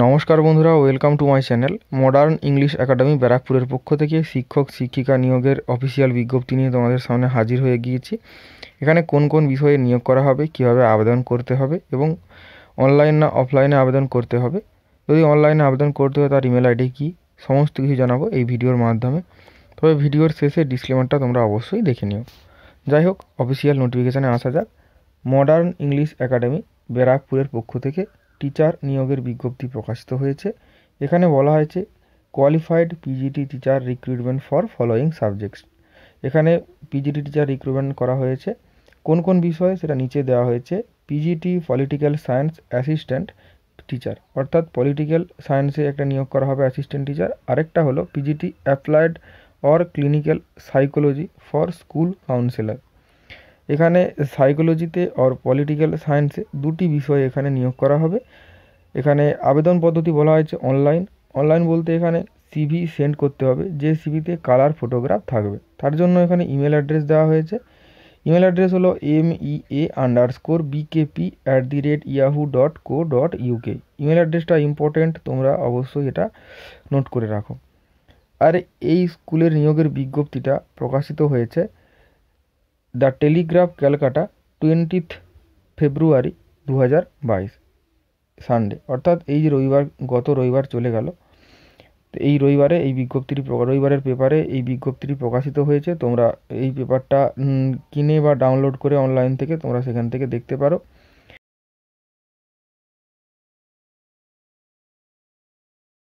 নমস্কার বন্ধুরা welcome to my channel Modern English Academy ব্যারাকপুরের পক্ষ থেকে শিক্ষক শিক্ষিকা নিয়োগের অফিসিয়াল বিজ্ঞপ্তি নিয়ে তোমাদের সামনে হাজির হয়ে গিয়েছি এখানে কোন কোন বিষয়ে নিয়োগ করা হবে কিভাবে আবেদন করতে হবে এবং অনলাইন না অফলাইনে আবেদন করতে হবে যদি অনলাইনে আবেদন করতে হয় তার ইমেল আইডি কী সমস্ত কিছু জানাবো এই ভিডিওর মাধ্যমে তবে ভিডিওর শেষে ডিসক্লেমারটা তোমরা অবশ্যই দেখে নিও যাই হোক অফিসিয়াল নোটিফিকেশানে আসা যাক মডার্ন ইংলিশ একাডেমি ব্যারাকপুরের পক্ষ থেকে টিচার নিয়োগের বিজ্ঞপ্তি প্রকাশিত হয়েছে এখানে বলা হয়েছে qualified PGT teacher recruitment for following subjects এখানে পিজিটি টিচার রিক্রুটমেন্ট করা হয়েছে কোন কোন বিষয়ে সেটা নিচে দেওয়া হয়েছে PGT political science assistant teacher অর্থাৎ পলিটিক্যাল সায়েন্সে একটা নিয়োগ করা হবে অ্যাসিস্ট্যান্ট টিচার আরেকটা হলো PGT applied or clinical psychology for school counsellor এখানে সাইকোলজিতে অর পলিটিক্যাল সায়েন্সে দুটি বিষয় এখানে নিয়োগ করা হবে এখানে আবেদন পদ্ধতি বলা হয়েছে অনলাইন অনলাইন বলতে এখানে সিভি সেন্ড করতে হবে যে সিভিতে কালার ফটোগ্রাফ থাকবে তার জন্য এখানে ইমেল অ্যাড্রেস দেওয়া হয়েছে ইমেল অ্যাড্রেস হলো M E A underscore BKP at the rate Yahoo dot co dot UK email অ্যাড্রেসটা ইম্পর্টেন্ট তোমরা অবশ্যই এটা নোট করে রাখো আর এই স্কুলের নিয়োগের বিজ্ঞপ্তিটা প্রকাশিত হয়েছে the Telegraph Calcutta twentieth February দু হাজার বাইশ সানডে অর্থাৎ এই যে রবিবার গত রবিবার চলে গেল এই রবিবারে এই বিজ্ঞপ্তিটি রবিবারের পেপারে এই বিজ্ঞপ্তিটি প্রকাশিত হয়েছে তোমরা এই পেপারটা কিনে বা ডাউনলোড করে অনলাইন থেকে তোমরা সেখান থেকে দেখতে পারো